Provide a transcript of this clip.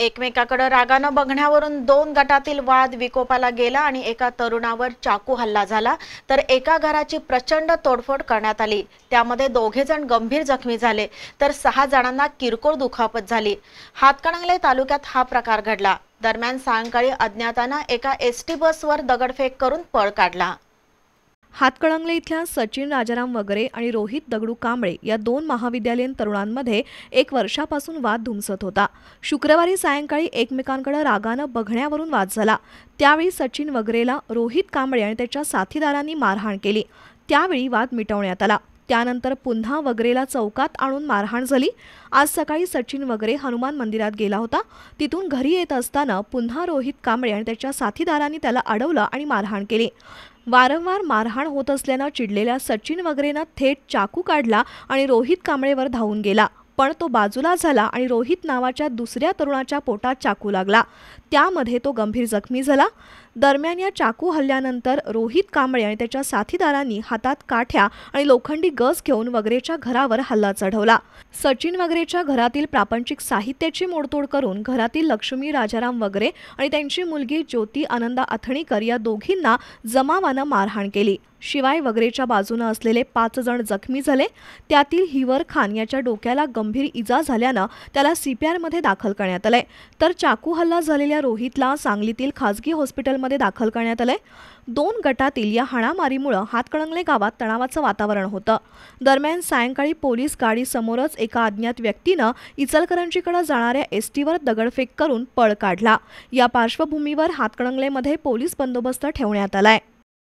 एकमेकाकडे रागानं बघण्यावरून दोन गटातील वाद विकोपाला गेला आणि एका तरुणावर चाकू हल्ला झाला तर एका घराची प्रचंड तोडफोड करण्यात आली त्यामध्ये दोघे जण गंभीर जखमी झाले तर सहा जणांना किरकोळ दुखापत झाली हातकणंगले तालुक्यात हा प्रकार घडला दरम्यान सायंकाळी अज्ञातानं एका एसटी बसवर दगडफेक करून पळ काढला हातकळंगले इथल्या सचिन राजाराम वगैरे आणि रोहित दगडू कांबळे या दोन महाविद्यालयीन तरुणांमध्ये एक वर्षापासून वाद धुमसत होता शुक्रवारी सायंकाळी एकमेकांकडे रागानं बघण्यावरून वाद झाला त्यावेळी सचिन वगैरेला रोहित कांबळे आणि त्याच्या साथीदारांनी मारहाण केली त्यावेळी वाद मिटवण्यात आला त्यानंतर पुन्हा वगरेला चौकात आणून मारहाण झाली आज सकाळी सचिन वगरे हनुमान मंदिरात गेला होता तिथून घरी येत असताना पुन्हा रोहित कांबळे आणि त्याच्या साथीदारांनी त्याला अडवलं आणि मारहाण केली वारंवार मारहाण होत असल्यानं चिडलेल्या सचिन वगरेनं थेट चाकू काढला आणि रोहित कांबळेवर धावून गेला पण तो बाजूला झाला आणि रोहित नावाच्या दुसऱ्या तरुणाच्या पोटात चाकू लागला त्यामध्ये तो गंभीर जखमी झाला दरम्यान या चाकू हल्ल्यानंतर रोहित कांबळे आणि त्याच्या साथीदारांनी हातात काठ्या आणि लोखंडी गज घेऊन वगरेच्या घरावर हल्ला चढवला सचिन वगरेच्या घरातील प्रापंचिक साहित्याची मोडतोड करून घरातील लक्ष्मी राजाराम वगरे आणि त्यांची मुलगी ज्योती आनंदा अथणीकर या दोघींना जमावानं मारहाण केली शिवाय वगरेच्या बाजूनं असलेले पाच जण जखमी झाले त्यातील हिवर खान याच्या डोक्याला गंभीर इजा झाल्यानं त्याला सीपीआरमध्ये दाखल करण्यात आलंय तर चाकू हल्ला झालेल्या रोहितला सांगलीतील खासगी हॉस्पिटल हॉस्पिटलमध्ये दाखल करण्यात आलंय दोन गटातील या हाणामारीमुळं हातकणंगले गावात तणावाचं वातावरण होतं दरम्यान सायंकाळी पोलीस गाडी समोरच एका अज्ञात व्यक्तीनं इचलकरंजीकडे जाणाऱ्या एस टीवर दगडफेक करून पळ काढला या पार्श्वभूमीवर हातकणंगलेमध्ये पोलीस बंदोबस्त ठेवण्यात आलाय